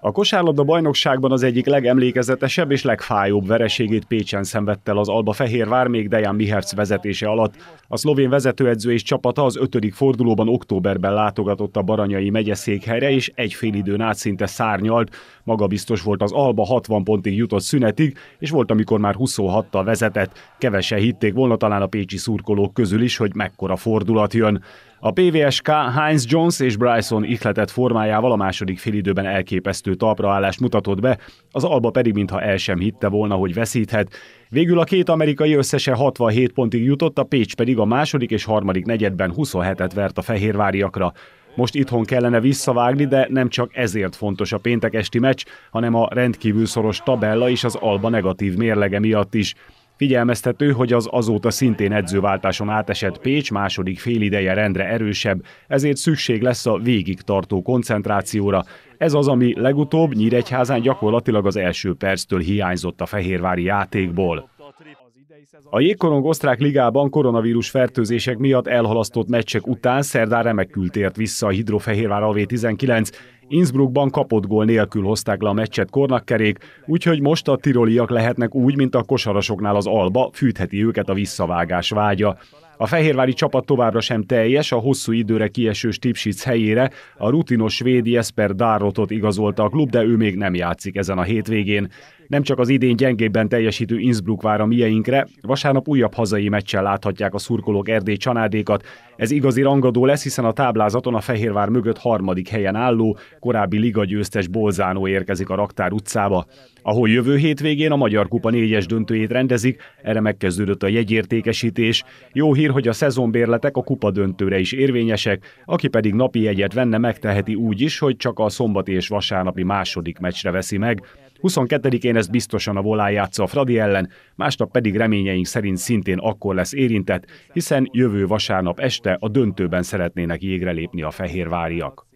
A kosárlabda bajnokságban az egyik legemlékezetesebb és legfájóbb vereségét Pécsen szenvedte az Alba Fehérvár még Dejan Mihertz vezetése alatt. A szlovén vezetőedző és csapata az ötödik fordulóban októberben látogatott a Baranyai megyeszékhelyre, és egy fél időn át szinte szárnyalt. Magabiztos volt az Alba 60 pontig jutott szünetig, és volt, amikor már 26-tal vezetett. Kevesen hitték volna talán a pécsi szurkolók közül is, hogy mekkora fordulat jön. A PVSK Heinz Jones és Bryson ihletett formájával a második félidőben elképesztő talpraállást mutatott be, az Alba pedig mintha el sem hitte volna, hogy veszíthet. Végül a két amerikai összesen 67 pontig jutott, a Pécs pedig a második és harmadik negyedben 27-et vert a fehérváriakra. Most itthon kellene visszavágni, de nem csak ezért fontos a péntek esti meccs, hanem a rendkívül szoros tabella és az Alba negatív mérlege miatt is. Figyelmeztető, hogy az azóta szintén edzőváltáson átesett Pécs második félideje rendre erősebb, ezért szükség lesz a végig tartó koncentrációra. Ez az, ami legutóbb Nyíregyházán gyakorlatilag az első perctől hiányzott a fehérvári játékból. A jégkorong osztrák ligában koronavírus fertőzések miatt elhalasztott meccsek után szerdán remekül tért vissza a Hidrofehérvár AV19, Innsbruckban kapott gól nélkül hozták le a meccset kornakkerék, úgyhogy most a tiroliak lehetnek úgy, mint a kosarasoknál az alba, fűtheti őket a visszavágás vágya. A fehérvári csapat továbbra sem teljes, a hosszú időre kieső Stipsic helyére a rutinos svédi Esper Dárotot igazolta a klub, de ő még nem játszik ezen a hétvégén. Nem csak az idén gyengébben teljesítő Innsbruck vár a mieinkre, vasárnap újabb hazai meccsen láthatják a szurkolók Erdély csanádékat. Ez igazi rangadó lesz, hiszen a táblázaton a Fehérvár mögött harmadik helyen álló, korábbi liga győztes Bolzánó érkezik a Raktár utcába, ahol jövő hétvégén a Magyar Kupa négyes döntőjét rendezik, erre megkezdődött a jegyértékesítés. Jó hír, hogy a szezonbérletek a kupa döntőre is érvényesek, aki pedig napi jegyet venne, megteheti úgy is, hogy csak a szombati és vasárnapi második meccsre veszi meg. 22-én ez biztosan a volán játsza a Fradi ellen, másnap pedig reményeink szerint szintén akkor lesz érintett, hiszen jövő vasárnap este a döntőben szeretnének jégre lépni a fehérváriak.